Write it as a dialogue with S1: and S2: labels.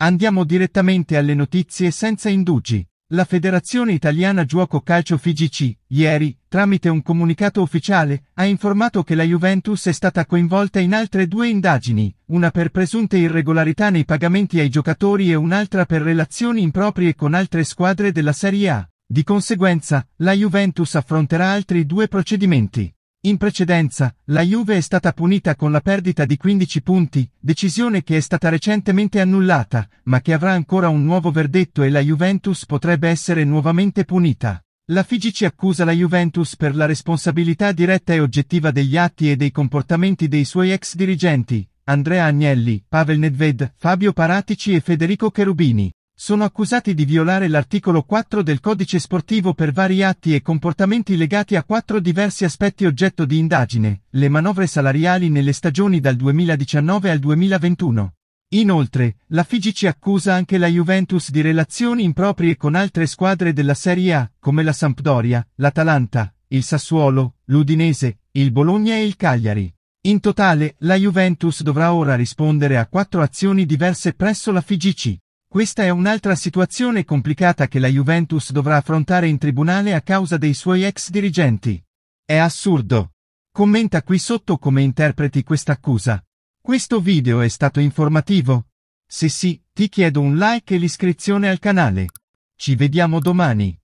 S1: Andiamo direttamente alle notizie senza indugi. La Federazione Italiana Gioco Calcio FIGC, ieri, tramite un comunicato ufficiale, ha informato che la Juventus è stata coinvolta in altre due indagini, una per presunte irregolarità nei pagamenti ai giocatori e un'altra per relazioni improprie con altre squadre della Serie A. Di conseguenza, la Juventus affronterà altri due procedimenti. In precedenza, la Juve è stata punita con la perdita di 15 punti, decisione che è stata recentemente annullata, ma che avrà ancora un nuovo verdetto e la Juventus potrebbe essere nuovamente punita. La Figici accusa la Juventus per la responsabilità diretta e oggettiva degli atti e dei comportamenti dei suoi ex dirigenti, Andrea Agnelli, Pavel Nedved, Fabio Paratici e Federico Cherubini sono accusati di violare l'articolo 4 del codice sportivo per vari atti e comportamenti legati a quattro diversi aspetti oggetto di indagine, le manovre salariali nelle stagioni dal 2019 al 2021. Inoltre, la FIGC accusa anche la Juventus di relazioni improprie con altre squadre della Serie A, come la Sampdoria, l'Atalanta, il Sassuolo, l'Udinese, il Bologna e il Cagliari. In totale, la Juventus dovrà ora rispondere a quattro azioni diverse presso la FIGICI. Questa è un'altra situazione complicata che la Juventus dovrà affrontare in tribunale a causa dei suoi ex dirigenti. È assurdo. Commenta qui sotto come interpreti questa accusa. Questo video è stato informativo? Se sì, ti chiedo un like e l'iscrizione al canale. Ci vediamo domani.